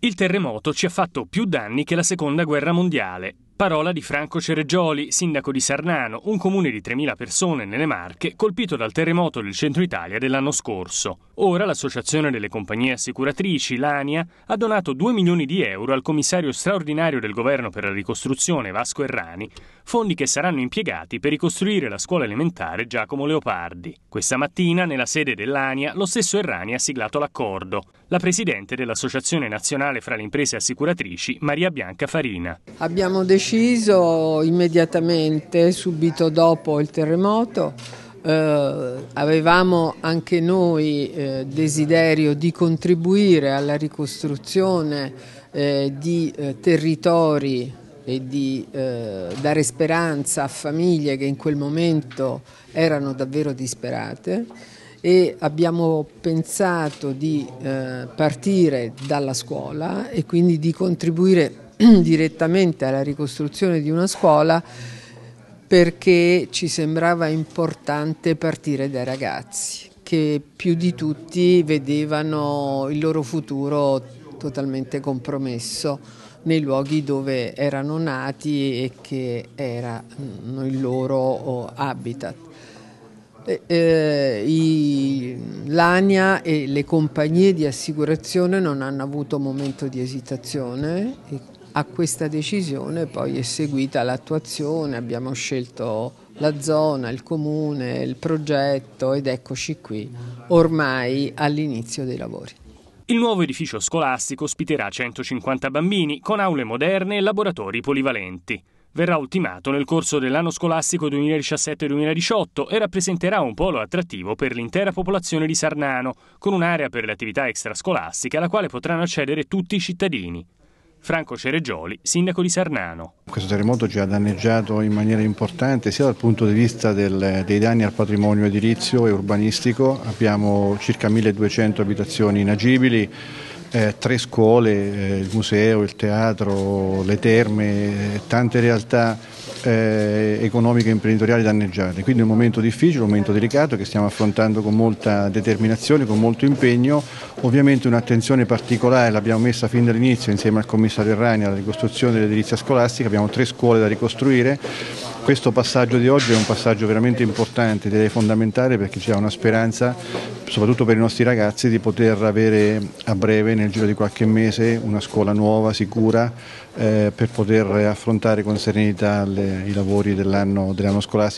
Il terremoto ci ha fatto più danni che la seconda guerra mondiale. Parola di Franco Cereggioli, sindaco di Sarnano, un comune di 3.000 persone nelle Marche colpito dal terremoto del centro Italia dell'anno scorso. Ora l'Associazione delle compagnie assicuratrici, l'ANIA, ha donato 2 milioni di euro al commissario straordinario del governo per la ricostruzione Vasco Errani, fondi che saranno impiegati per ricostruire la scuola elementare Giacomo Leopardi. Questa mattina, nella sede dell'ANIA, lo stesso Errani ha siglato l'accordo. La presidente dell'Associazione Nazionale fra le Imprese Assicuratrici, Maria Bianca Farina. Abbiamo deciso immediatamente, subito dopo il terremoto, eh, avevamo anche noi eh, desiderio di contribuire alla ricostruzione eh, di eh, territori e di eh, dare speranza a famiglie che in quel momento erano davvero disperate e abbiamo pensato di partire dalla scuola e quindi di contribuire direttamente alla ricostruzione di una scuola perché ci sembrava importante partire dai ragazzi che più di tutti vedevano il loro futuro totalmente compromesso nei luoghi dove erano nati e che erano mm, il loro oh, habitat. E, eh, i, L'ANIA e le compagnie di assicurazione non hanno avuto momento di esitazione a questa decisione poi è seguita l'attuazione, abbiamo scelto la zona, il comune, il progetto ed eccoci qui, ormai all'inizio dei lavori. Il nuovo edificio scolastico ospiterà 150 bambini con aule moderne e laboratori polivalenti. Verrà ultimato nel corso dell'anno scolastico 2017-2018 e rappresenterà un polo attrattivo per l'intera popolazione di Sarnano, con un'area per l'attività extrascolastica alla quale potranno accedere tutti i cittadini. Franco Ceregioli, sindaco di Sarnano. Questo terremoto ci ha danneggiato in maniera importante sia dal punto di vista del, dei danni al patrimonio edilizio e urbanistico, abbiamo circa 1200 abitazioni inagibili, eh, tre scuole, eh, il museo, il teatro, le terme, eh, tante realtà eh, economiche e imprenditoriali danneggiate. Quindi è un momento difficile, un momento delicato che stiamo affrontando con molta determinazione, con molto impegno. Ovviamente un'attenzione particolare l'abbiamo messa fin dall'inizio insieme al commissario Errani alla ricostruzione dell'edilizia scolastica, abbiamo tre scuole da ricostruire questo passaggio di oggi è un passaggio veramente importante, direi fondamentale perché c'è una speranza, soprattutto per i nostri ragazzi, di poter avere a breve, nel giro di qualche mese, una scuola nuova, sicura, eh, per poter affrontare con serenità le, i lavori dell'anno dell scolastico.